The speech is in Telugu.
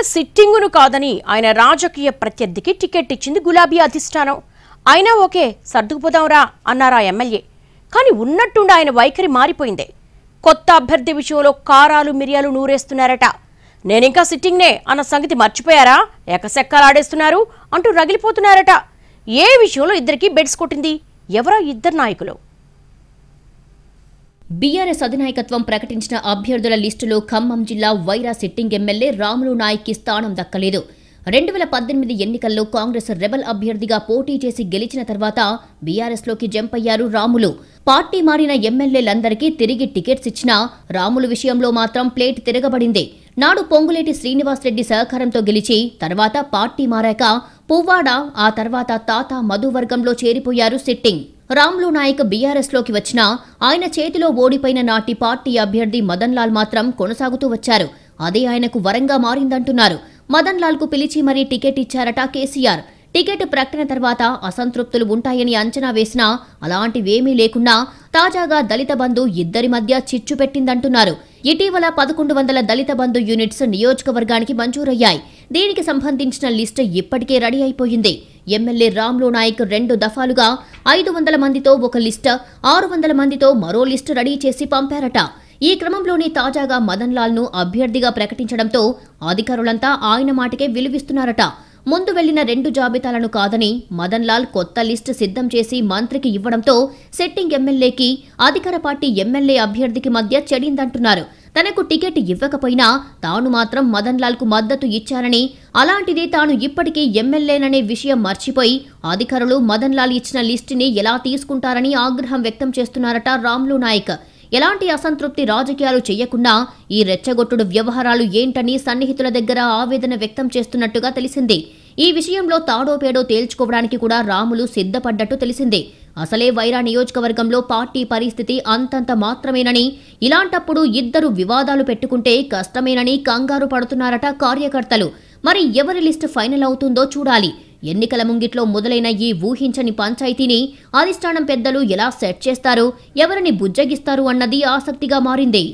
ఇక్కడ సిట్టింగును కాదని ఆయన రాజకీయ ప్రత్యర్థికి టికెట్ ఇచ్చింది గులాబీ అధిష్టానం అయినా ఓకే సర్దుకుపోదాంరా అన్నారా ఎమ్మెల్యే కానీ ఉన్నట్టుండి ఆయన వైఖరి మారిపోయింది కొత్త అభ్యర్థి విషయంలో కారాలు మిరియాలు నూరేస్తున్నారట నేనింకా సిట్టింగ్నే అన్న సంగతి మర్చిపోయారా ఎకసెక్కలాడేస్తున్నారు అంటూ రగిలిపోతున్నారట ఏ విషయంలో ఇద్దరికి బెడ్స్ కొట్టింది ఎవరో ఇద్దరు నాయకులు బీఆర్ఎస్ అధినాయకత్వం ప్రకటించిన అభ్యర్థుల లిస్టులో ఖమ్మం జిల్లా వైరా సిట్టింగ్ ఎమ్మెల్యే రాములు నాయక్కి స్థానం దక్కలేదు రెండు వేల పద్దెనిమిది ఎన్నికల్లో కాంగ్రెస్ రెబల్ అభ్యర్థిగా పోటీ చేసి గెలిచిన తర్వాత బీఆర్ఎస్లోకి జంప్ అయ్యారు రాములు పార్టీ మారిన ఎమ్మెల్యేలందరికీ తిరిగి టికెట్స్ ఇచ్చినా రాములు విషయంలో మాత్రం ప్లేట్ తిరగబడింది నాడు పొంగులేటి శ్రీనివాసరెడ్డి సహకారంతో గెలిచి తర్వాత పార్టీ మారాక పువ్వాడ ఆ తర్వాత తాత మధువర్గంలో చేరిపోయారు సిట్టింగ్ రామ్లు నాయక్ బీఆర్ఎస్లోకి వచ్చినా ఆయన చేతిలో ఓడిపోయిన నాటి పార్టీ అభ్యర్థి మదన్ లాల్ మాత్రం కొనసాగుతూ వచ్చారు అదే ఆయనకు వరంగా మారిందంటున్నారు మదన్ లాల్కు పిలిచి మరీ టికెట్ ఇచ్చారట కేసీఆర్ టికెట్ ప్రకటన తర్వాత అసంతృప్తులు ఉంటాయని అంచనా వేసినా అలాంటివేమీ లేకున్నా తాజాగా దళిత బంధు ఇద్దరి మధ్య చిచ్చు పెట్టిందంటున్నారు ఇటీవల పదకొండు వందల దళిత బంధు యూనిట్స్ నియోజకవర్గానికి మంజూరయ్యాయి దీనికి సంబంధించిన లిస్టు ఇప్పటికే రెడీ అయిపోయింది ఎమ్మెల్యే రామ్లో నాయక్ రెండు దఫాలుగా ఐదు వందల మందితో ఒక లిస్ట్ ఆరు వందల మందితో మరో లిస్టు రెడీ చేసి పంపారట ఈ క్రమంలోనే తాజాగా మదన్ లాల్ ను అభ్యర్థిగా ప్రకటించడంతో అధికారులంతా ఆయన మాటకే విలువిస్తున్నారట ముందు వెళ్లిన రెండు జాబితాలను కాదని మదన్ లాల్ కొత్త లిస్టు సిద్ధం చేసి మంత్రికి ఇవ్వడంతో సెట్టింగ్ ఎమ్మెల్యేకి అధికార పార్టీ ఎమ్మెల్యే అభ్యర్థికి మధ్య చెడిందంటున్నారు తనకు టికెట్ ఇవ్వకపోయినా తాను మాత్రం మదన్ లాల్ కు మద్దతు ఇచ్చారని అలాంటిదే తాను ఇప్పటికే ఎమ్మెల్యేననే విషయం మర్చిపోయి అధికారులు మదన్ లాల్ ఇచ్చిన లిస్టుని ఎలా తీసుకుంటారని ఆగ్రహం వ్యక్తం చేస్తున్నారట రామ్లు నాయక్ ఎలాంటి అసంతృప్తి రాజకీయాలు చేయకుండా ఈ రెచ్చగొట్టుడు వ్యవహారాలు ఏంటని సన్నిహితుల దగ్గర ఆవేదన వ్యక్తం చేస్తున్నట్టుగా తెలిసింది ఈ విషయంలో తాడోపేడో తేల్చుకోవడానికి కూడా రాములు సిద్ధపడ్డట్టు తెలిసిందే అసలే వైరా నియోజకవర్గంలో పార్టీ పరిస్థితి అంతంత మాత్రమేనని ఇలాంటప్పుడు ఇద్దరు వివాదాలు పెట్టుకుంటే కష్టమేనని కంగారు పడుతున్నారట కార్యకర్తలు మరి ఎవరి లిస్టు ఫైనల్ అవుతుందో చూడాలి ఎన్నికల ముంగిట్లో మొదలైన ఈ ఊహించని పంచాయతీని అధిష్టానం పెద్దలు ఎలా సెట్ చేస్తారు ఎవరిని బుజ్జగిస్తారు అన్నది ఆసక్తిగా మారింది